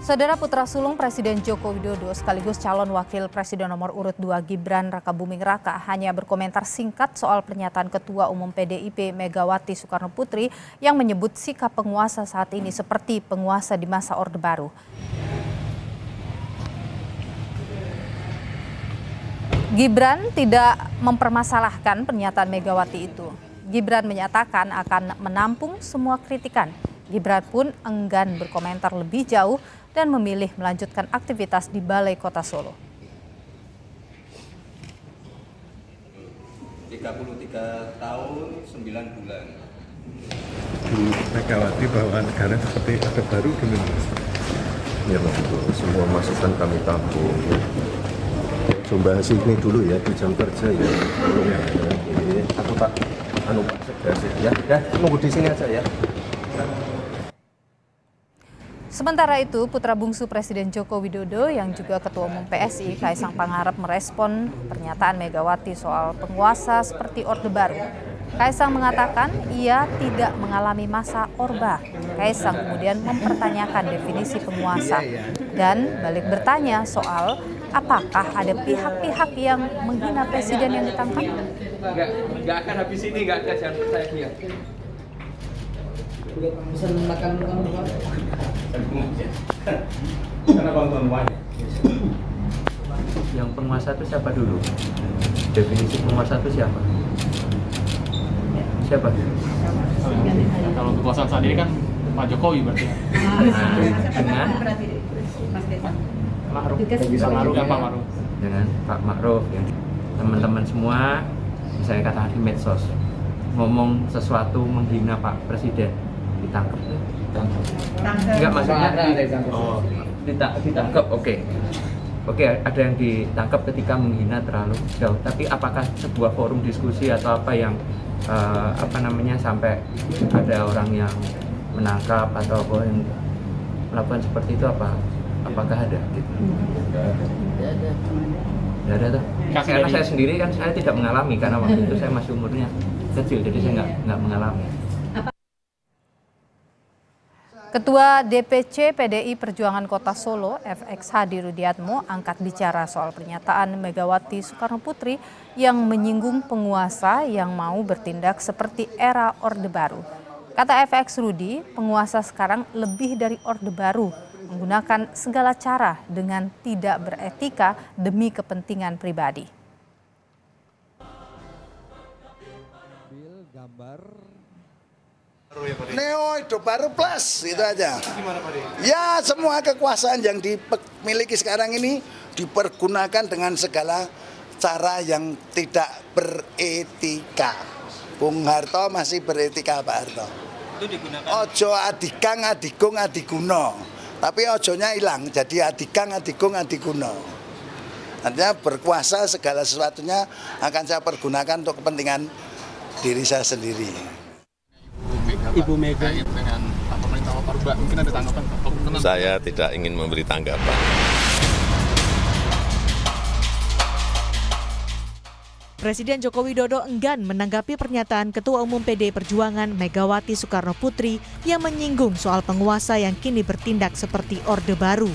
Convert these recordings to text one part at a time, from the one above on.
Saudara putra sulung Presiden Joko Widodo sekaligus calon wakil presiden nomor urut 2 Gibran Raka Buming Raka hanya berkomentar singkat soal pernyataan Ketua Umum PDIP Megawati Soekarno Putri yang menyebut sikap penguasa saat ini seperti penguasa di masa Orde Baru. Gibran tidak mempermasalahkan pernyataan Megawati itu. Gibran menyatakan akan menampung semua kritikan. Gibran pun enggan berkomentar lebih jauh dan memilih melanjutkan aktivitas di Balai Kota Solo. 33 tahun 9 bulan. Bu Megawati bahwa negara seperti ada baru di Indonesia. Ya betul, semua masukan kami tampung. Coba sini ini dulu ya di jam kerja ya. Belum ya. Aku tak anu Pak ya. Ya, nunggu di sini aja ya. Sementara itu, putra bungsu Presiden Joko Widodo yang juga Ketua Umum PSI Kaisang Pangarep merespon pernyataan Megawati soal penguasa seperti Orde Baru. Kaisang mengatakan ia tidak mengalami masa Orba. Kaisang kemudian mempertanyakan definisi penguasa dan balik bertanya soal apakah ada pihak-pihak yang menghina presiden yang ditangkap? Enggak, enggak akan habis ini, enggak ada percaya dia. makan karena bang yang penguasa itu siapa dulu definisi penguasa itu siapa siapa kalau kekuasaan saat ini kan Pak Jokowi berarti dengan Ma'ruf Pak Ma'ruf ya, Pak Ma'ruf dengan Pak Ma'ruf ya. teman-teman semua misalnya katakan di medsos ngomong sesuatu menghina Pak Presiden ditangkap ditangkap enggak maksudnya di, ditangkap oh ditang, ditangkap oke okay. Oke, okay, ada yang ditangkap ketika menghina terlalu jauh. Tapi apakah sebuah forum diskusi atau apa yang uh, apa namanya sampai ada orang yang menangkap atau apa yang melakukan seperti itu apa? Apakah ada? Gitu? Tidak ada. Tidak ada tuh. Karena saya sendiri kan saya tidak mengalami karena waktu itu saya masih umurnya kecil, jadi saya nggak nggak mengalami. Ketua DPC PDI Perjuangan Kota Solo, FX Hadi Rudiatmo, angkat bicara soal pernyataan Megawati Soekarno Putri yang menyinggung penguasa yang mau bertindak seperti era Orde Baru. Kata FX Rudi, penguasa sekarang lebih dari Orde Baru, menggunakan segala cara dengan tidak beretika demi kepentingan pribadi. Ya, Neo itu baru plus itu aja. Ya semua kekuasaan yang dimiliki sekarang ini dipergunakan dengan segala cara yang tidak beretika. Bung Harto masih beretika Pak Harto. Ojo adikang adikung adiguno. Tapi ojonya hilang jadi adikang adikung adiguno. Artinya berkuasa segala sesuatunya akan saya pergunakan untuk kepentingan diri saya sendiri. Ibu Mega dengan pemerintah Paparba. Mungkin ada tanggapan Pak. Saya tidak ingin memberi tanggapan. Presiden Joko Widodo enggan menanggapi pernyataan Ketua Umum PD Perjuangan Megawati Soekarno Putri yang menyinggung soal penguasa yang kini bertindak seperti Orde Baru.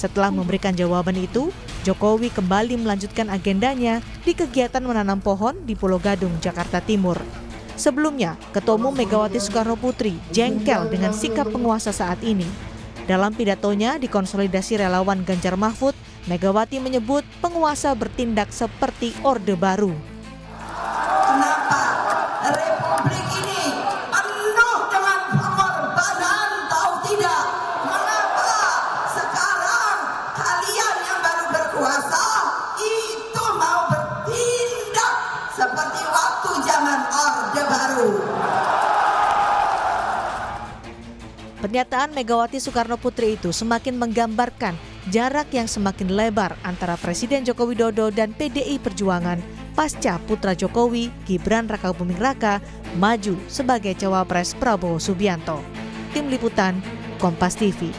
Setelah memberikan jawaban itu, Jokowi kembali melanjutkan agendanya di kegiatan menanam pohon di Pulau Gadung, Jakarta Timur. Sebelumnya, Ketua Umum Megawati Soekarno Putri jengkel dengan sikap penguasa saat ini. Dalam pidatonya di konsolidasi relawan Ganjar Mahfud, Megawati menyebut penguasa bertindak seperti Orde Baru. Pernyataan Megawati Soekarno Putri itu semakin menggambarkan jarak yang semakin lebar antara Presiden Joko Widodo dan PDI Perjuangan pasca putra Jokowi Gibran Rakabuming Raka maju sebagai cawapres Prabowo Subianto. Tim Liputan Kompas TV.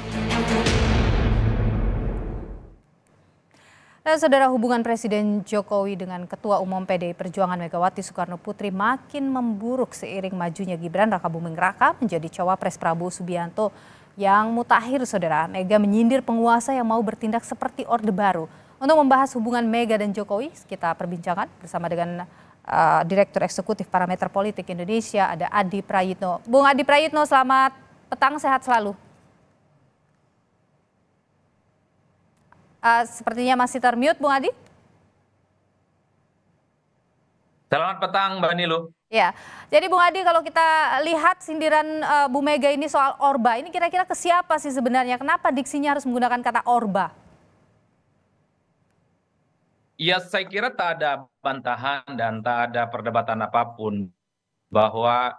Dan eh, saudara hubungan Presiden Jokowi dengan Ketua Umum PDI Perjuangan Megawati Soekarno Putri makin memburuk seiring majunya Gibran Raka Buming Raka menjadi cawapres Prabowo Subianto yang mutakhir saudara. Mega menyindir penguasa yang mau bertindak seperti Orde Baru. Untuk membahas hubungan Mega dan Jokowi, kita perbincangan bersama dengan uh, Direktur Eksekutif Parameter Politik Indonesia, ada Adi Prayitno. Bung Adi Prayitno, selamat petang, sehat selalu. Uh, sepertinya masih termute, Bung Adi. Selamat petang, Mbak Nilu. Ya, jadi Bung Adi kalau kita lihat sindiran uh, Bu Mega ini soal Orba, ini kira-kira ke siapa sih sebenarnya? Kenapa diksinya harus menggunakan kata Orba? Ya, saya kira tak ada bantahan dan tak ada perdebatan apapun bahwa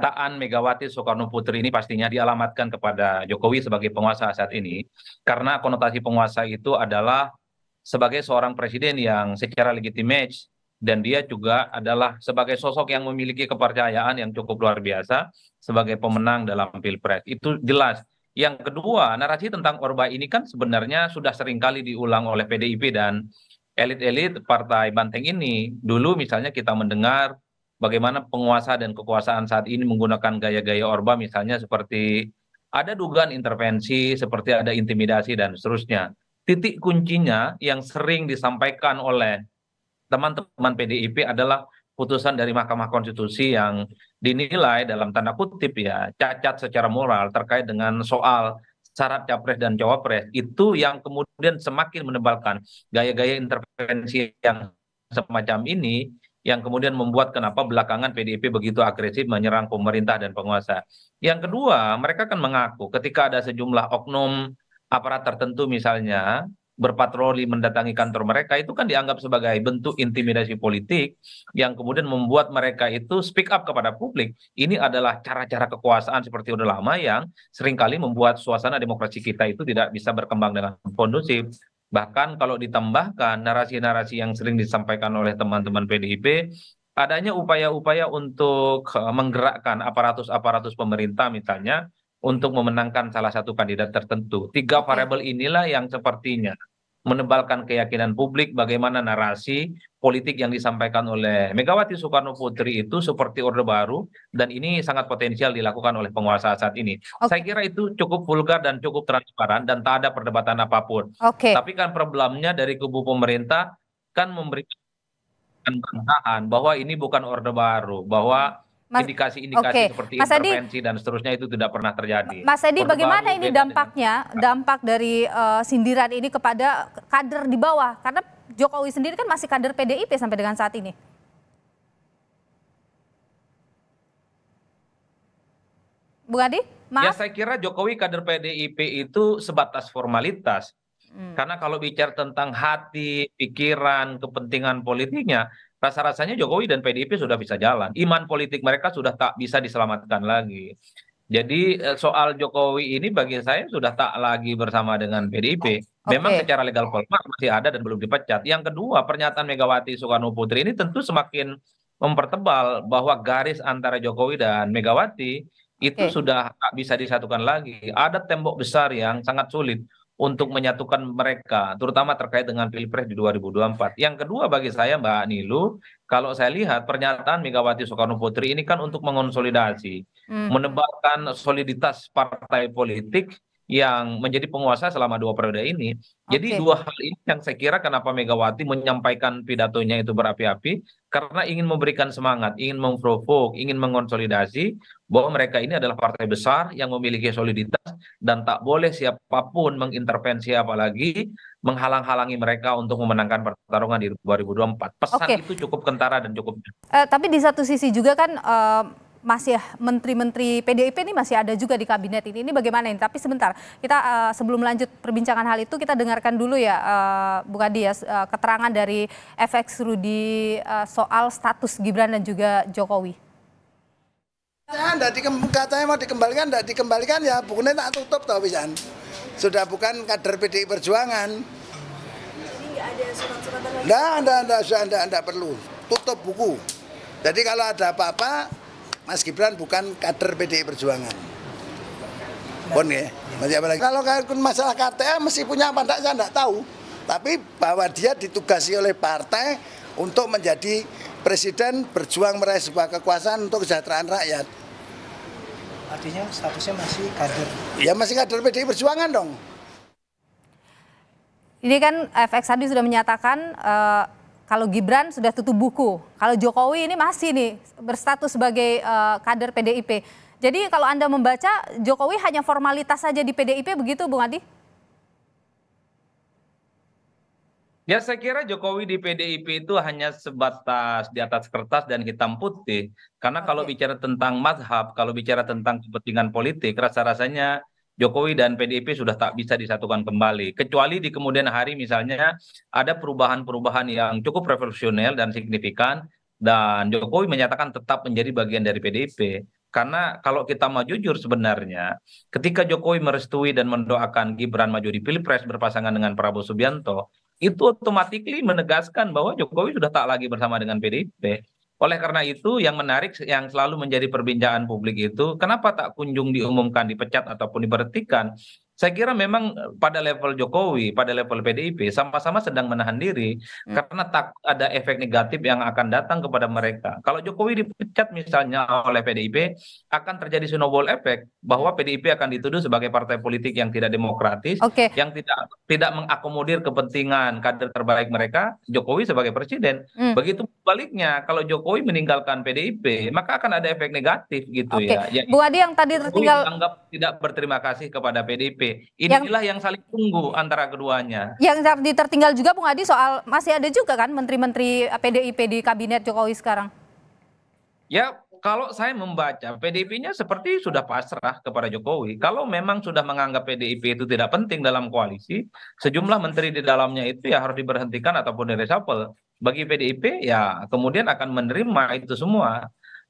Pernyataan Megawati Soekarno Putri ini pastinya dialamatkan kepada Jokowi sebagai penguasa saat ini karena konotasi penguasa itu adalah sebagai seorang presiden yang secara legitimate dan dia juga adalah sebagai sosok yang memiliki kepercayaan yang cukup luar biasa sebagai pemenang dalam pilpres itu jelas. Yang kedua narasi tentang Orba ini kan sebenarnya sudah seringkali diulang oleh PDIP dan elit-elit partai banteng ini. Dulu misalnya kita mendengar bagaimana penguasa dan kekuasaan saat ini menggunakan gaya gaya orba misalnya seperti ada dugaan intervensi seperti ada intimidasi dan seterusnya. Titik kuncinya yang sering disampaikan oleh teman-teman PDIP adalah putusan dari Mahkamah Konstitusi yang dinilai dalam tanda kutip ya cacat secara moral terkait dengan soal syarat capres dan cawapres itu yang kemudian semakin menebalkan gaya-gaya intervensi yang semacam ini yang kemudian membuat kenapa belakangan PDIP begitu agresif menyerang pemerintah dan penguasa. Yang kedua, mereka kan mengaku ketika ada sejumlah oknum aparat tertentu misalnya berpatroli mendatangi kantor mereka itu kan dianggap sebagai bentuk intimidasi politik yang kemudian membuat mereka itu speak up kepada publik. Ini adalah cara-cara kekuasaan seperti udah lama yang seringkali membuat suasana demokrasi kita itu tidak bisa berkembang dengan kondusif bahkan kalau ditambahkan narasi narasi yang sering disampaikan oleh teman teman pdip adanya upaya upaya untuk eh, menggerakkan aparatus aparatus pemerintah misalnya untuk memenangkan salah satu kandidat tertentu tiga variabel inilah yang sepertinya menebalkan keyakinan publik bagaimana narasi politik yang disampaikan oleh Megawati Soekarno Putri itu seperti Orde Baru dan ini sangat potensial dilakukan oleh penguasa saat ini. Okay. Saya kira itu cukup vulgar dan cukup transparan dan tak ada perdebatan apapun. Okay. Tapi kan problemnya dari kubu pemerintah kan memberikan bantahan bahwa ini bukan Orde Baru, bahwa indikasi-indikasi seperti intervensi dan seterusnya itu tidak pernah terjadi. Mas Edi, bagaimana ini dampaknya, dampak dari uh, sindiran ini kepada kader di bawah? Karena Jokowi sendiri kan masih kader PDIP sampai dengan saat ini. Bu Adi, maaf. Ya saya kira Jokowi kader PDIP itu sebatas formalitas. Hmm. Karena kalau bicara tentang hati, pikiran, kepentingan politiknya, rasa rasanya Jokowi dan PDIP sudah bisa jalan iman politik mereka sudah tak bisa diselamatkan lagi jadi eh, soal Jokowi ini bagi saya sudah tak lagi bersama dengan PDIP. Oh, Memang okay. secara legal formal masih ada dan belum dipecat. Yang kedua, pernyataan Megawati Soekarno Putri ini tentu semakin mempertebal bahwa garis antara Jokowi dan Megawati itu okay. sudah tak bisa disatukan lagi. Ada tembok besar yang sangat sulit untuk menyatukan mereka terutama terkait dengan pilpres di 2024. Yang kedua bagi saya Mbak Nilu, kalau saya lihat pernyataan Megawati Soekarno Putri ini kan untuk mengonsolidasi, hmm. menebarkan soliditas partai politik yang menjadi penguasa selama dua periode ini. Jadi dua hal ini yang saya kira kenapa Megawati menyampaikan pidatonya itu berapi-api karena ingin memberikan semangat, ingin memprovok, ingin mengonsolidasi bahwa mereka ini adalah partai besar yang memiliki soliditas dan tak boleh siapapun mengintervensi apalagi menghalang-halangi mereka untuk memenangkan pertarungan di 2024. Pesan okay. itu cukup kentara dan cukup. Uh, tapi di satu sisi juga kan uh masih menteri-menteri PDIP ini masih ada juga di kabinet ini. Ini bagaimana ini? Tapi sebentar, kita uh, sebelum lanjut perbincangan hal itu kita dengarkan dulu ya uh, Bu Kadi ya uh, keterangan dari FX Rudi uh, soal status Gibran dan juga Jokowi. Ya, katanya mau dikembalikan, tidak dikembalikan ya bukannya tak tutup tau pisan. Sudah bukan kader PDI Perjuangan. Tidak ada surat lagi? Tidak, tidak, tidak, tidak perlu. Tutup buku. Jadi kalau ada apa-apa, Mas Gibran bukan kader PDI Perjuangan. Bon ya. Masih apa lagi? Kalau masalah KTA mesti punya apa enggak saya enggak tahu. Tapi bahwa dia ditugasi oleh partai untuk menjadi presiden berjuang meraih sebuah kekuasaan untuk kesejahteraan rakyat. Artinya statusnya masih kader. Ya masih kader PDI Perjuangan dong. Ini kan FX tadi sudah menyatakan uh, kalau Gibran sudah tutup buku, kalau Jokowi ini masih nih berstatus sebagai uh, kader PDIP. Jadi kalau Anda membaca Jokowi hanya formalitas saja di PDIP begitu Bung Adi? Ya saya kira Jokowi di PDIP itu hanya sebatas di atas kertas dan hitam putih. Karena kalau bicara tentang mazhab, kalau bicara tentang kepentingan politik, rasa-rasanya Jokowi dan PDIP sudah tak bisa disatukan kembali. Kecuali di kemudian hari misalnya ada perubahan-perubahan yang cukup revolusioner dan signifikan dan Jokowi menyatakan tetap menjadi bagian dari PDIP. Karena kalau kita mau jujur sebenarnya, ketika Jokowi merestui dan mendoakan Gibran maju di Pilpres berpasangan dengan Prabowo Subianto, itu otomatis menegaskan bahwa Jokowi sudah tak lagi bersama dengan PDIP oleh karena itu yang menarik yang selalu menjadi perbincangan publik itu kenapa tak kunjung diumumkan dipecat ataupun diberhentikan saya kira memang eh, pada level jokowi pada level pdip sama sama sedang menahan diri hmm. karena tak ada efek negatif yang akan datang kepada mereka kalau jokowi dipecat misalnya oleh pdip akan terjadi snowball efek bahwa pdip akan dituduh sebagai partai politik yang tidak demokratis okay. yang tidak tidak mengakomodir kepentingan kader terbaik mereka jokowi sebagai presiden Hmm. begitu baliknya kalau jokowi meninggalkan pdip maka akan ada efek negatif gitu okay. Ya. ya Bu Adi yang tadi tertinggal dianggap tidak berterima kasih kepada pdip Inilah yang, yang saling tunggu antara keduanya. Yang tertinggal juga Bung Adi soal masih ada juga kan menteri-menteri PDIP eh, di kabinet Jokowi sekarang. Ya, kalau saya membaca PDIP-nya seperti sudah pasrah kepada Jokowi. Kalau memang sudah menganggap PDIP itu tidak penting dalam koalisi, sejumlah menteri di dalamnya itu ya harus diberhentikan ataupun diresapel. Bagi PDIP ya kemudian akan menerima itu semua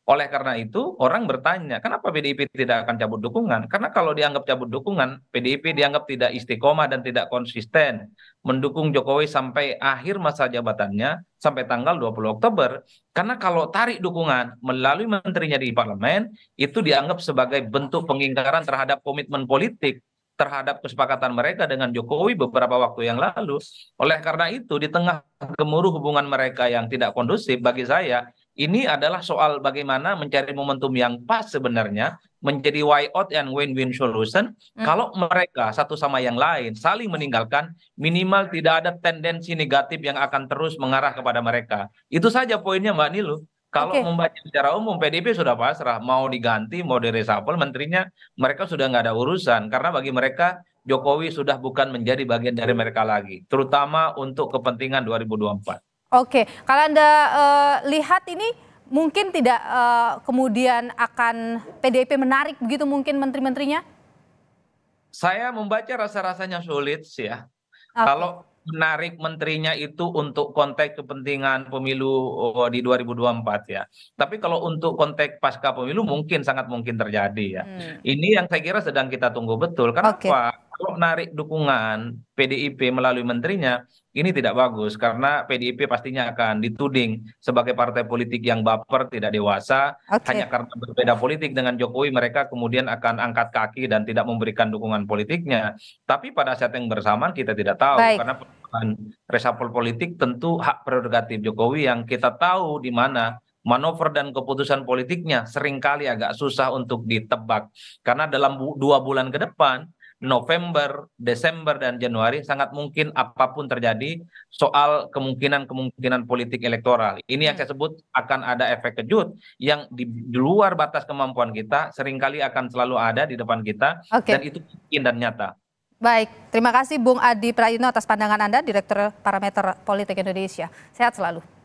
oleh karena itu orang bertanya kenapa pdip tidak akan cabut dukungan karena kalau dianggap cabut dukungan pdip dianggap tidak istiqomah dan tidak konsisten mendukung jokowi sampai akhir masa jabatannya sampai tanggal 20 Oktober karena kalau tarik dukungan melalui menterinya di parlemen itu dianggap sebagai bentuk pengingkaran terhadap komitmen politik terhadap kesepakatan mereka dengan Jokowi beberapa waktu yang lalu. Oleh karena itu, di tengah gemuruh hubungan mereka yang tidak kondusif, bagi saya ini adalah soal bagaimana mencari momentum yang pas sebenarnya menjadi why out and win-win solution hmm. kalau mereka satu sama yang lain saling meninggalkan minimal tidak ada tendensi negatif yang akan terus mengarah kepada mereka itu saja poinnya Mbak Nilu kalau okay. membaca secara umum PDIP sudah pasrah mau diganti mau diresapel menterinya mereka sudah nggak ada urusan karena bagi mereka Jokowi sudah bukan menjadi bagian dari mereka lagi terutama untuk kepentingan 2024 Oke, kalau Anda uh, lihat ini mungkin tidak uh, kemudian akan PDIP menarik begitu mungkin menteri-menterinya? Saya membaca rasa-rasanya sulit sih ya. Okay. Kalau menarik menterinya itu untuk konteks kepentingan pemilu oh, di 2024 ya. Tapi kalau untuk konteks pasca pemilu mungkin sangat mungkin terjadi ya. Hmm. Ini yang saya kira sedang kita tunggu betul. Kenapa? Okay kalau narik dukungan pdip melalui menterinya ini tidak bagus karena pdip pastinya akan dituding sebagai partai politik yang baper tidak dewasa okay. hanya karena berbeda politik dengan jokowi mereka kemudian akan angkat kaki dan tidak memberikan dukungan politiknya tapi pada saat yang bersamaan kita tidak tahu Baik. karena resapel politik tentu hak prerogatif jokowi yang kita tahu di mana manuver dan keputusan politiknya seringkali agak susah untuk ditebak karena dalam dua bulan ke depan November, Desember, dan Januari sangat mungkin apapun terjadi soal kemungkinan-kemungkinan politik elektoral. Ini yang ya. saya sebut akan ada efek kejut yang di, luar batas kemampuan kita seringkali akan selalu ada di depan kita okay. dan itu mungkin dan nyata. Baik, terima kasih Bung Adi Prayitno atas pandangan Anda, Direktur Parameter Politik Indonesia. Sehat selalu.